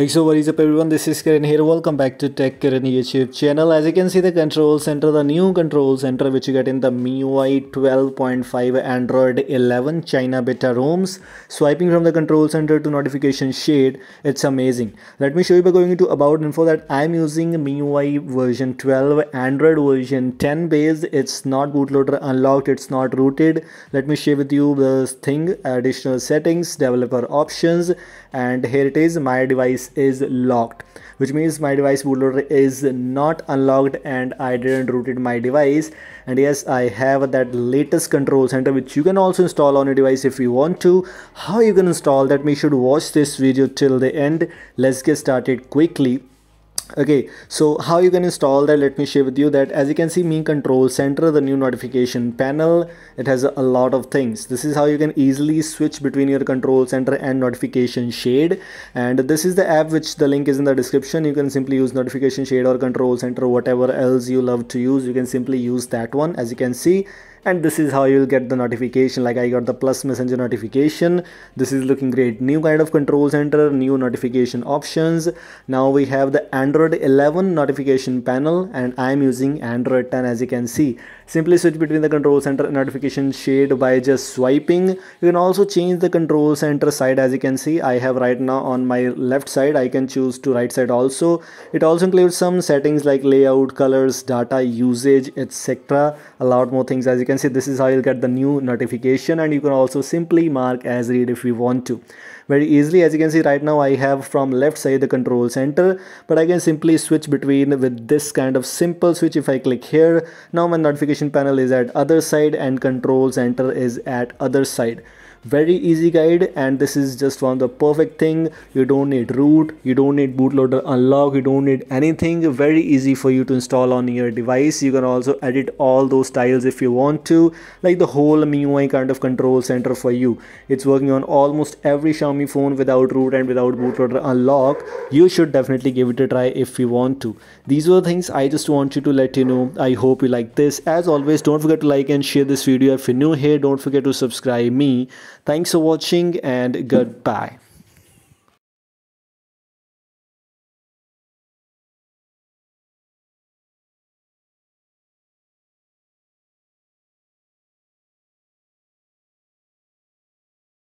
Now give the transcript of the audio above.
Like so what is up everyone this is Karen here welcome back to Tech Karen YouTube channel as you can see the control center the new control center which you get in the MIUI 12.5 Android 11 China beta ROMs swiping from the control center to notification shade it's amazing let me show you by going into about info that I'm using MIUI version 12 Android version 10 base it's not bootloader unlocked it's not rooted let me share with you the thing additional settings developer options and here it is my device device is locked which means my device bootloader is not unlocked and I didn't rooted my device and yes I have that latest control center which you can also install on your device if you want to how you can install that we should watch this video till the end let's get started quickly okay so how you can install that let me share with you that as you can see main control center the new notification panel it has a lot of things this is how you can easily switch between your control center and notification shade and this is the app which the link is in the description you can simply use notification shade or control center whatever else you love to use you can simply use that one as you can see and this is how you'll get the notification like I got the plus messenger notification this is looking great new kind of control center new notification options now we have the Android 11 notification panel and I am using Android 10 as you can see simply switch between the control center and notification shade by just swiping you can also change the control center side as you can see I have right now on my left side I can choose to right side also it also includes some settings like layout colors data usage etc a lot more things as you can see this is how you'll get the new notification and you can also simply mark as read if you want to very easily as you can see right now I have from left side the control center but I can simply switch between with this kind of simple switch if I click here now my notification panel is at other side and control center is at other side very easy guide and this is just one of the perfect thing you don't need root you don't need bootloader unlock you don't need anything very easy for you to install on your device you can also edit all those tiles if you want to like the whole MIUI kind of control center for you it's working on almost every Xiaomi phone without root and without bootloader unlock you should definitely give it a try if you want to these are the things I just want you to let you know I hope you like this as always don't forget to like and share this video if you're new here don't forget to subscribe me Thanks for watching and goodbye.